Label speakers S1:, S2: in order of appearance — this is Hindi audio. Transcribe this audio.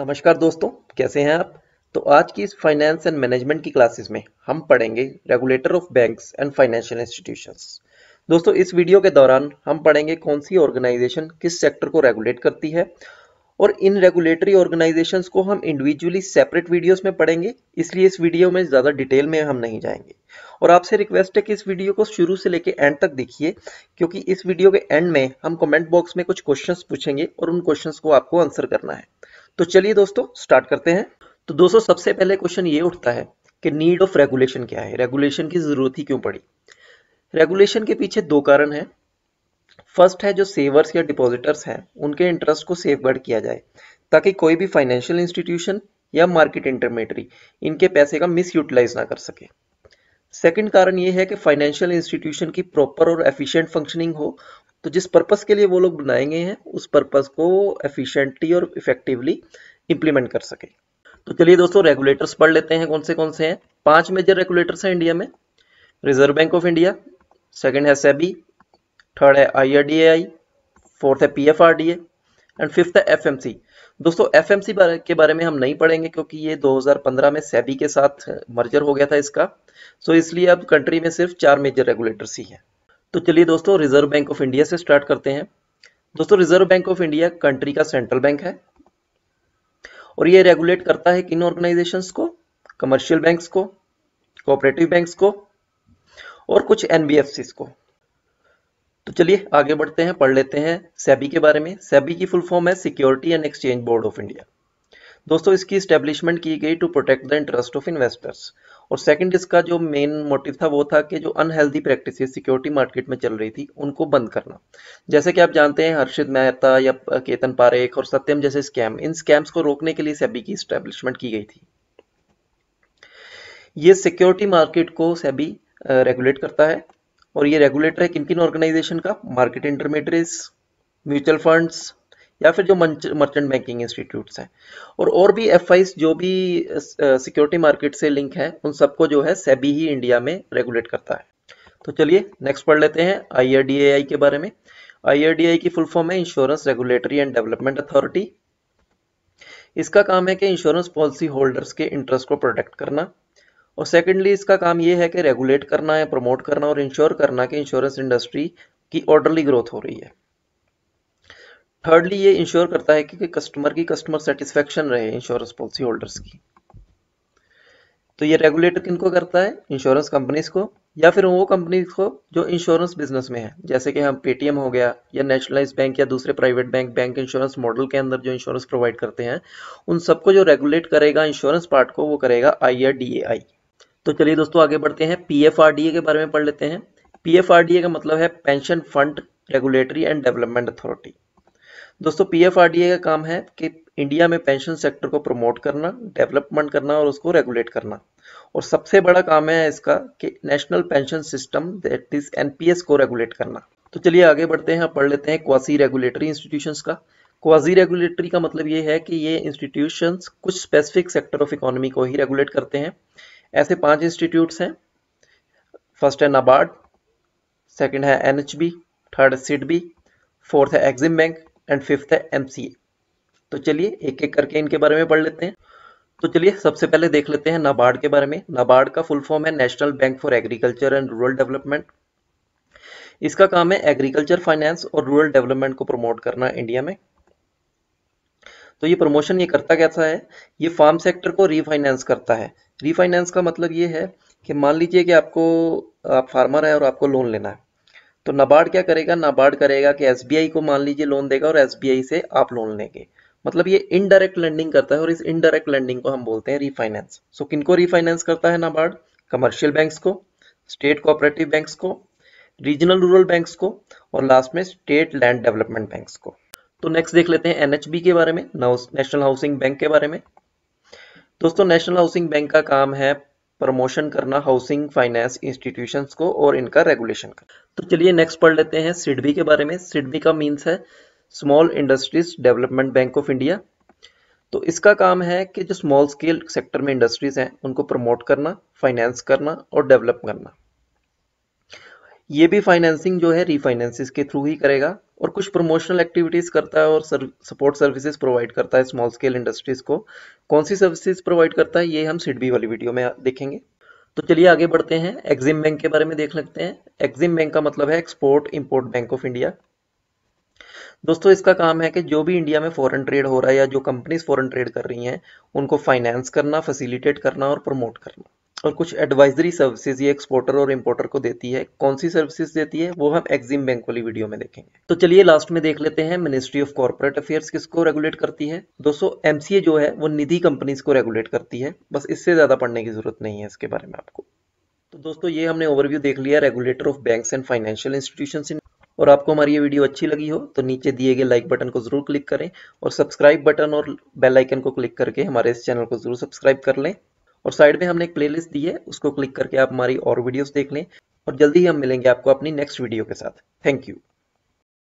S1: नमस्कार दोस्तों कैसे हैं आप तो आज की इस फाइनेंस एंड मैनेजमेंट की क्लासेस में हम पढ़ेंगे regulator of banks and financial institutions दोस्तों इस वीडियो के दौरान हम पढ़ेंगे कौन सी ऑर्गेनाइजेशन किस सेक्टर को रेगुलेट करती है और इन रेगुलेटरी ऑर्गेनाइजेशंस को हम इंडिविजुअली सेपरेट वीडियोस में पढ़ेंगे इसलिए इस वीडियो में ज़्यादा डिटेल में हम नहीं जाएंगे और आपसे रिक्वेस्ट है कि इस वीडियो को शुरू से लेकर एंड तक देखिए क्योंकि इस वीडियो के एंड में हम कमेंट बॉक्स में कुछ क्वेश्चंस पूछेंगे और उन क्वेश्चंस को आपको आंसर करना है तो चलिए दोस्तों स्टार्ट करते हैं तो दोस्तों सबसे पहले क्वेश्चन ये उठता है कि नीड ऑफ रेगुलेशन क्या है रेगुलेशन की जरूरत ही क्यों पड़ी रेगुलेशन के पीछे दो कारण है फर्स्ट है जो सेवर्स या डिपॉजिटर्स हैं उनके इंटरेस्ट को सेफ किया जाए ताकि कोई भी फाइनेंशियल इंस्टीट्यूशन या मार्केट इंटरमेटरी इनके पैसे का मिस यूटिलाइज ना कर सके सेकंड कारण ये है कि फाइनेंशियल इंस्टीट्यूशन की प्रॉपर और एफिशिएंट फंक्शनिंग हो तो जिस पर्पज के लिए वो लोग बनाए गए हैं उस पर्पज को एफिशिएंटली और इफेक्टिवली इंप्लीमेंट कर सके तो चलिए दोस्तों रेगुलेटर्स पढ़ लेते हैं कौन से कौन से हैं पांच मेजर रेगुलेटर्स हैं इंडिया में reserve bank of India second है सेबी थर्ड e है आईआरडीएआई फोर्थ है पीएफआरडीए एंड फिफ्थ है एफएमसी दोस्तों एफएमसी के बारे में हम नहीं पढ़ेंगे क्योंकि ये 2015 में सेबी e के साथ मर्जर हो गया था इसका सो इसलिए अब कंट्री में सिर्फ चार मेजर रेगुलेटर्स ही हैं तो चलिए दोस्तों रिजर्व बैंक ऑफ इंडिया से स्टार्ट करते हैं दोस्तों reserve bank of India country का सेंट्रल बैंक है और ये रेगुलेट करता है किन ऑर्गेनाइजेशंस को कमर्शियल बैंक्स को कोऑपरेटिव बैंक्स को और कुछ एनबीएफसी को तो चलिए आगे बढ़ते हैं पढ़ लेते हैं सेबी के बारे में सेबी की फुल फॉर्म है security and exchange board of India दोस्तों इसकी इस्टेब्लिशमेंट की गई to protect the interest of investors और सेकंड इसका जो मेन मोटिव था वो था कि जो अनहेल्दी प्रैक्टिस सिक्योरिटी मार्केट में चल रही थी उनको बंद करना जैसे कि आप जानते हैं हर्षित मेहता या केतन पारेख और सत्यम जैसे स्कैम इन स्कैम्स को रोकने के लिए सेबी की स्टैब्लिशमेंट की गई थी ये सिक्योरिटी मार्केट को सेबी रेगुलेट करता है और ये रेगुलेटर है किन किन ऑर्गेनाइजेशन का मार्केट इंटरमीडियरीज म्यूचुअल फंड्स या फिर जो मर्चेंट बैंकिंग इंस्टीट्यूट्स हैं और और भी एफ जो भी सिक्योरिटी uh, मार्केट से लिंक है उन सबको जो है सेबी ही इंडिया में रेगुलेट करता है तो चलिए नेक्स्ट पढ़ लेते हैं आई के बारे में आई की फुल फॉर्म है insurance regulatory and development authority इसका काम है कि इंश्योरेंस पॉलिसी होल्डर्स के इंटरेस्ट को प्रोटेक्ट करना और सेकेंडली इसका काम ये है कि रेगुलेट करना है प्रमोट करना और इंश्योर करना कि इंश्योरेंस इंडस्ट्री की ऑर्डरली ग्रोथ हो रही है थर्डली ये इंश्योर करता है कि कस्टमर की कस्टमर सेटिस्फेक्शन रहे इंश्योरेंस पॉलिसी होल्डर्स की तो ये रेगुलेटर किनको करता है इंश्योरेंस कंपनीज को या फिर वो कंपनीज को जो इंश्योरेंस बिजनेस में है जैसे कि हम पेटीएम हो गया या नेशनलाइज बैंक या दूसरे private bank bank insurance model के अंदर जो इंश्योरेंस प्रोवाइड करते हैं उन सबको जो रेगुलेट करेगा इंश्योरेंस पार्ट को वो करेगा आई डी तो चलिए दोस्तों आगे बढ़ते हैं पी के बारे में पढ़ लेते हैं पी का मतलब है pension fund regulatory and development authority दोस्तों P F R D A का काम है कि इंडिया में पेंशन सेक्टर को प्रमोट करना डेवलपमेंट करना और उसको रेगुलेट करना और सबसे बड़ा काम है इसका कि national pension system that is NPS को रेगुलेट करना तो चलिए आगे बढ़ते हैं पढ़ लेते हैं क्वासी रेगुलेटरी इंस्टीट्यूशन का क्वाजी रेगुलेटरी का मतलब ये है कि ये इंस्टीट्यूशन कुछ स्पेसिफिक सेक्टर ऑफ इकोनॉमी को ही रेगुलेट करते हैं ऐसे पांच इंस्टीट्यूट हैं फर्स्ट है नाबार्ड सेकेंड है एनएचबी थर्ड है सिडबी फोर्थ है एग्जिम बैंक एंड फिफ्थ है एम तो चलिए एक एक करके इनके बारे में पढ़ लेते हैं तो चलिए सबसे पहले देख लेते हैं नाबार्ड के बारे में नाबार्ड का फुल फॉर्म है national bank for agriculture and rural development इसका काम है एग्रीकल्चर फाइनेंस और रूरल डेवलपमेंट को प्रमोट करना इंडिया में तो ये प्रमोशन ये करता कैसा है ये फार्म सेक्टर को रीफाइनेंस करता है रीफाइनेंस का मतलब ये है कि मान लीजिए कि आपको आप फार्मर है और आपको लोन लेना है तो नाबार्ड क्या करेगा नाबार्ड करेगा कि एस को मान लीजिए लोन देगा और एस से आप लोन लेंगे मतलब ये इनडायरेक्ट लेंडिंग करता है और इस इनडायरेक्ट लेंडिंग को हम बोलते हैं रिफाइनेंस सो so, किनको रिफाइनेंस करता है नाबार्ड कमर्शियल बैंक्स को स्टेट कोऑपरेटिव बैंक्स को रीजनल रूरल बैंक्स को और लास्ट में स्टेट लैंड डेवलपमेंट बैंक्स को तो नेक्स्ट देख लेते हैं एनएचबी के बारे में नेशनल हाउसिंग बैंक के बारे में दोस्तों नेशनल हाउसिंग बैंक का काम है प्रमोशन करना हाउसिंग फाइनेंस इंस्टीट्यूशंस को और इनका रेगुलेशन करना तो चलिए नेक्स्ट पढ़ लेते हैं सिडबी के बारे में सिडबी का मीन्स है small industries development bank of India तो इसका काम है कि जो स्मॉल स्केल सेक्टर में इंडस्ट्रीज हैं उनको प्रमोट करना फाइनेंस करना और डेवलप करना ये भी फाइनेंसिंग जो है रीफाइनेंसिस के थ्रू ही करेगा और कुछ प्रमोशनल एक्टिविटीज करता है और सपोर्ट सर्विसेज प्रोवाइड करता है स्मॉल स्केल इंडस्ट्रीज को कौन सी सर्विसेज प्रोवाइड करता है ये हम सिडबी वाली वीडियो में देखेंगे तो चलिए आगे बढ़ते हैं एक्जिम बैंक के बारे में देख लेते हैं एक्जिम बैंक का मतलब है export import bank of India दोस्तों इसका काम है कि जो भी इंडिया में फॉरेन ट्रेड हो रहा है या जो कंपनीज फॉरेन ट्रेड कर रही हैं उनको फाइनेंस करना फैसिलिटेट करना और प्रमोट करना और कुछ एडवाइजरी सर्विसेज ये एक्सपोर्टर और इम्पोर्टर को देती है कौन सी सर्विसेज देती है वो हम एक्जिम बैंक वाली वीडियो में देखेंगे तो चलिए लास्ट में देख लेते हैं मिनिस्ट्री ऑफ कॉर्पोरेट अफेयर्स किसको रेगुलेट करती है दोस्तों एमसीए जो है वो निधि कंपनीज को रेगुलेट करती है बस इससे ज्यादा पढ़ने की जरूरत नहीं है इसके बारे में आपको तो दोस्तों ये हमने ओवरव्यू देख लिया regulator of bank and financial institution इन और आपको हमारी ये वीडियो अच्छी लगी हो तो नीचे दिए गए लाइक बटन को जरूर क्लिक करें और सब्सक्राइब बटन और बेल आइकन को क्लिक करके हमारे इस चैनल को जरूर सब्सक्राइब कर लें और साइड में हमने एक प्लेलिस्ट दी है उसको क्लिक करके आप हमारी और वीडियोस देख लें और जल्दी ही हम मिलेंगे आपको अपनी नेक्स्ट वीडियो के साथ थैंक यू